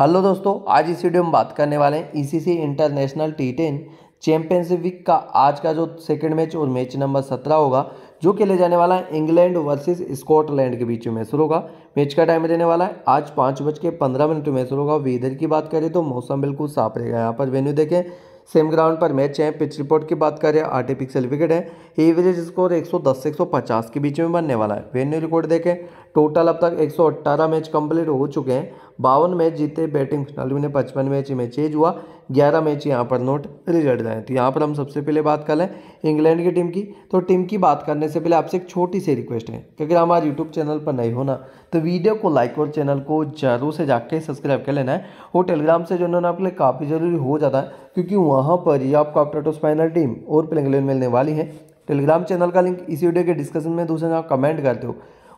hello दोस्तों आज इस वीडियो में बात करने वाले हैं ECC international T ten championship week का आज का जो सेकंड मैच और मैच नंबर सत्रह होगा जो खेले जाने वाला है इंग्लैंड वर्सेस स्कॉटलैंड के बीच में शुरू होगा मैच का टाइम देने वाला है आज पाँच बज के पंद्रह मिनट में शुरू होगा वेदर की बात करें तो मौसम बिल्कुल साफ रहेगा यहाँ पर वेन्यू देखें सेम ग्राउंड पर मैच है पिच रिपोर्ट की बात करें पिक्सल विकेट है एवरेज स्कोर 110 से 150 के बीच में बनने वाला है वेन्यू रिकॉर्ड देखें टोटल अब तक 118 मैच कंप्लीट हो चुके हैं बावन मैच जीते बैटिंग फिलहाल में पचपन मैच में चेज हुआ ग्यारह मैच यहाँ पर नोट रिजल्ट जाए तो यहाँ पर हम सबसे पहले बात कर लें इंग्लैंड की टीम की तो टीम की बात करने से पहले आपसे एक छोटी सी रिक्वेस्ट है कि अगर हमारे यूट्यूब चैनल पर नहीं होना तो वीडियो को लाइक और चैनल को जरूर से जाकर सब्सक्राइब कर लेना है और टेलीग्राम से जो है आपके लिए काफ़ी ज़रूरी हो जाता है क्योंकि वहाँ पर ही आपको अपटाटोस फाइनल टीम और प्लेंग मिलने वाली है टेलीग्राम चैनल का लिंक इस वीडियो के डिस्कशन में दूसरे आप कमेंट करते हो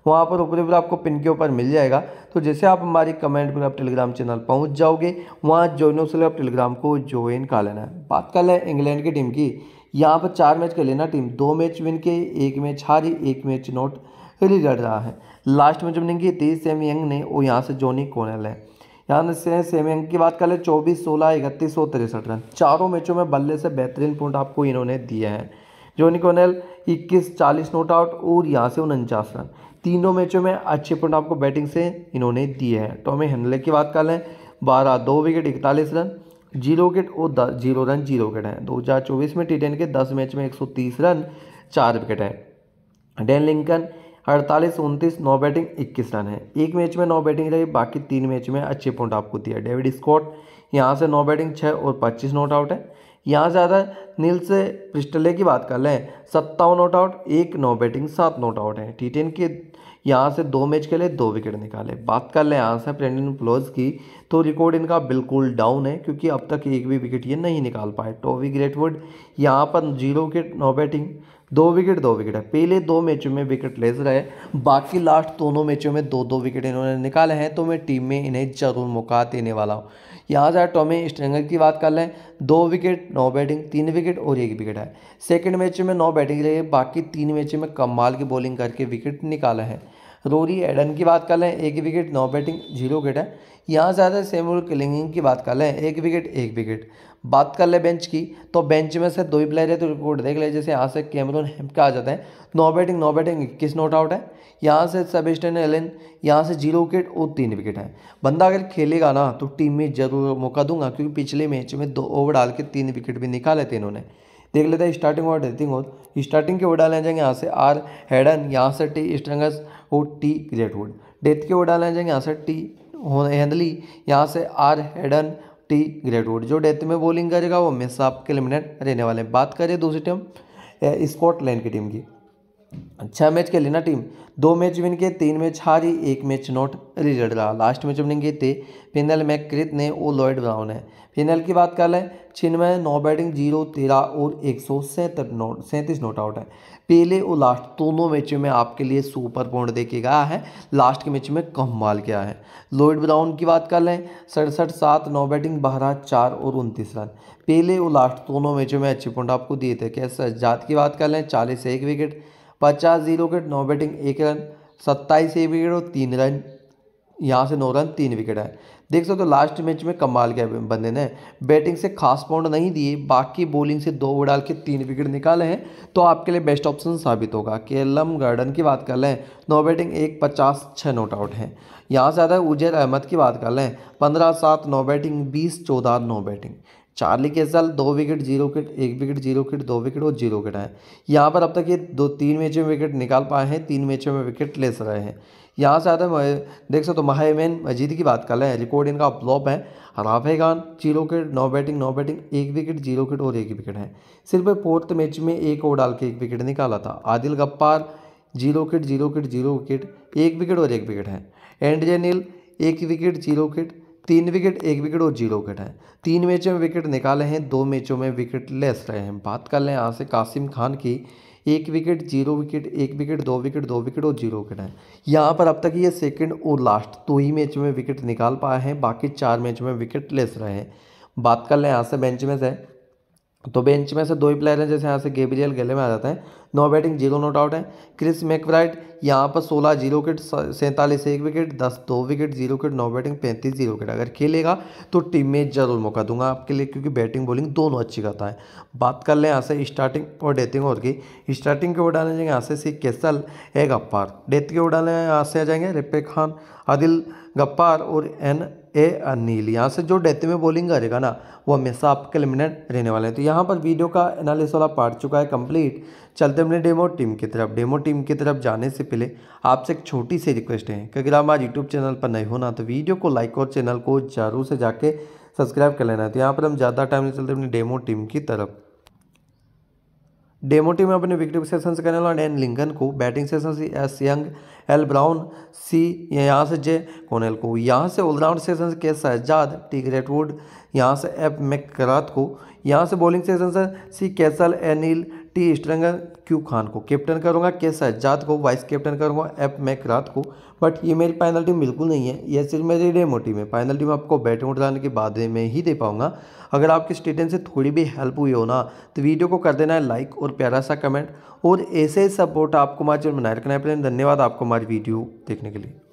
वहाँ पर ऊपर ऊपर आपको पिन के ऊपर मिल जाएगा तो जैसे आप हमारी कमेंट ग्रुप टेलीग्राम चैनल पहुँच जाओगे वहाँ जॉइन से आप टेलीग्राम को ज्वाइन कर लेना है बात कर लें इंग्लैंड की टीम की यहाँ पर चार मैच कर लेना टीम दो मैच विन के एक मैच हारी एक मैच नोट रिली लड़ रहा है लास्ट में की नेंगे सेम यंग ने और यहाँ से जोनी कोनल है यहाँ से यंग की बात कर ले चौबीस सोलह इकतीस और तिरसठ रन चारों मैचों में बल्ले से बेहतरीन पॉइंट आपको इन्होंने दिए हैं जोनी कोनल इक्कीस चालीस नोट आउट और यहाँ से उनचास रन तीनों मैचों में अच्छे पॉइंट आपको बैटिंग से इन्होंने दिए हैं टॉमी हेनले की बात कर लें बारह दो विकेट इकतालीस रन जीरो विकेट और दस जीरो रन जीरो विकेट हैं चौबीस में टी टेन के दस मैच में एक सौ तीस रन चार विकेट हैं डेन लिंकन अड़तालीस उनतीस नौ बैटिंग इक्कीस रन है एक मैच में नौ बैटिंग रही बाकी तीन मैच में अच्छे पॉइंट आपको दिया डेविड स्कॉट यहाँ से नौ बैटिंग छः और पच्चीस नॉट आउट है यहाँ से ज़्यादा नील से पिस्टले की बात कर लें सत्तावन नॉट आउट एक नौ बैटिंग सात नॉट आउट है टी टेन के यहाँ से दो मैच के लिए दो विकेट निकाले बात कर लें यहाँ से ब्रेंडन प्लोज की तो रिकॉर्ड इनका बिल्कुल डाउन है क्योंकि अब तक एक भी विकेट ये नहीं निकाल पाए टोवी ग्रेटवुड यहाँ पर जीरो विकेट नौ बैटिंग दो विकेट दो विकेट है पहले दो मैचों में विकेट लेस रहे बाकी लास्ट दोनों मैचों में दो दो विकेट इन्होंने निकाले हैं तो मैं टीम में इन्हें ज़रूर मौका देने वाला हूँ यहाँ से टॉमी स्ट्रेंगर की बात कर लें दो विकेट नौ बैटिंग तीन विकेट और एक विकेट है सेकेंड मैच में नौ बैटिंग लिए बाकी तीन मैच में कमाल की बॉलिंग करके विकेट निकाले हैं रोरी एडन की बात कर लें एक wicket no batting zero wicket है यहाँ ज़्यादा सेमुल किलिंगिंग की बात कर लें एक विकेट एक विकेट बात कर लें बेंच की तो बेंच में से दो ही प्लेयर है तो रिपोर्ट देख ले जैसे यहाँ से कैमरून हेम्प आ जाते हैं नौ बैटिंग नौ बैटिंग इक्कीस नॉट आउट है यहाँ से सबेस्टन एलन यहाँ से जीरो विकेट और तीन विकेट हैं बंदा अगर खेलेगा ना तो टीम में जरूर मौका दूंगा क्योंकि पिछले मैच में दो ओवर डाल के तीन विकेट भी निकाले थे इन्होंने देख लेते हैं स्टार्टिंग और डेथिंग और स्टार्टिंग के ओवर डाले जाएंगे यहाँ से आर हेडन यहाँ से टी स्ट्रेंगस और टी ग्रेटवुड डेथ के ओवर डाले जाएंगे यहाँ से टी हेंदली यहाँ से आर हेडन टी ग्रेटवुड जो डेथ में बॉलिंग करेगा वो मिस आपके एलिमिनेट रहने वाले हैं बात करें दूसरी टीम स्कॉटलैंड की टीम की छः मैच खेली ना टीम दो मैच विन के तीन मैच हारी एक मैच नॉट रिजल्ट रहा लास्ट मैच विनिंग की थे फिनल में क्रित ने और लॉयड ब्राउन है फिनल की बात कर लें छिन्नवे नौ बैटिंग जीरो तेरह और एक सौ सैंतर नोट सैंतीस नोट आउट है पहले और लास्ट दोनों मैचों में आपके लिए सुपर पॉइंट देखे गया है लास्ट के मैच में कम माल गया है लॉयड ब्राउन की बात कर लें सड़सठ सात नौ बैटिंग बारह चार और उनतीस रन पहले और लास्ट दोनों मैचों में अच्छे पॉइंट आपको दिए थे कैसे सज्जात की बात कर लें चालीस एक विकेट पचास जीरो के नौ बैटिंग एक रन सत्ताईस एक विकेट और तीन रन यहाँ से नौ रन तीन विकेट है देख सकते हो तो लास्ट मैच में कमाल के बंदे ने बैटिंग से खास पॉइंट नहीं दिए बाकी बॉलिंग से दो ओवर डाल के तीन विकेट निकाले हैं तो आपके लिए बेस्ट ऑप्शन साबित होगा केलम गार्डन की बात कर लें नौ बैटिंग एक पचास छः नोट आउट है यहाँ से आता है उजैर अहमद की बात कर लें पंद्रह सात नौ बैटिंग बीस चौदह नौ बैटिंग चार्ली केसल दो विकेट जीरो विकेट एक विकेट जीरो विकेट दो विकेट और जीरो विकेट आए यहाँ पर अब तक ये दो तीन मैचों में विकेट निकाल पाए हैं तीन मैचों में विकेट ले रहे हैं यहाँ से आता है देख सकते हो महामैन मजीद की बात कर रहे हैं रिकॉर्ड इनका फ्लॉप है Rafay Khan zero wicket no batting no batting एक विकेट जीरो विकेट और एक विकेट है सिर्फ फोर्थ मैच में एक ओवर डाल के एक विकेट निकाला था Adil Ghaffar zero wicket zero wicket zero wicket एक विकेट और एक विकेट है एंड नील एक विकेट जीरो विकेट तीन विकेट एक विकेट और जीरो विकेट है तीन मैचों में विकेट निकाले हैं दो मैचों में विकेट लेस रहे हैं बात कर लें यहाँ से कासिम खान की एक विकेट जीरो विकेट एक विकेट दो विकेट दो विकेट और जीरो विकेट है यहाँ पर अब तक ये सेकंड और लास्ट दो ही मैच में विकेट निकाल पाए हैं बाकी चार मैच में विकेट लेस रहे हैं बात कर लें यहाँ से बेंच में से तो बेंच में से दो ही प्लेयर हैं जैसे यहाँ से गेबरियल गले में आ जाते हैं no batting zero not out है क्रिस मैकब्राइड यहाँ पर सोलह जीरो विकेट सैंतालीस एक विकेट दस दो wicket zero wicket no batting पैंतीस जीरो विकेट अगर खेलेगा तो टीम में जरूर मौका दूंगा आपके लिए क्योंकि बैटिंग बॉलिंग दोनों अच्छी करता है बात कर लें यहाँ से स्टार्टिंग और डेथिंग और की स्टार्टिंग के ओर डाले जाएंगे यहाँ से सी केसल ए गप्पार डेथ के ओर डाले यहाँ से आ जाएंगे रिपे खान आदिल गप्पार और एन ए अनिल यहाँ से जो डेथ में बॉलिंग करेगा ना वो हमेशा आपके लिमिनेट रहने वाले हैं तो यहाँ पर वीडियो का एनालिस वाला पार्ट चुका है कंप्लीट चलते हमने डेमो टीम की तरफ डेमो टीम की तरफ जाने से पहले आपसे एक छोटी सी रिक्वेस्ट है कि अगर आप आज यूट्यूब चैनल पर नहीं हो ना तो वीडियो को लाइक और चैनल को जरूर से जाके सब्सक्राइब कर लेना तो यहाँ पर हम ज़्यादा टाइम नहीं चलते अपनी डेमो टीम की तरफ डेमो टीम में अपने विकेट सेशन से करने वाला एन लिंगन को बैटिंग सेशन से S Young L Brown C या यहाँ से जे कोनेल को यहाँ से ऑलराउंड सेशन से के शहजाद टी ग्रेटवुड यहाँ से एफ मैकरात को यहाँ से बॉलिंग सेक्शन से सी कैसल एनिल टी स्ट्रंगर क्यू खान को कैप्टन करूँगा के सज्जाद को वाइस कैप्टन करूँगा एफ मैकरात को बट ये मेरी पैनल्टी टीम बिल्कुल नहीं है ये सिर्फ मेरी डेमो टीम है पैनल्टी टीम आपको बैटिंग उठाने के बाद में ही दे पाऊँगा अगर आपके स्टेडियम से थोड़ी भी हेल्प हुई हो ना तो वीडियो को कर देना है लाइक और प्यारा सा कमेंट और ऐसे सपोर्ट आपको हमारे चैनल बनाए रखना है धन्यवाद आपको हमारी वीडियो देखने के लिए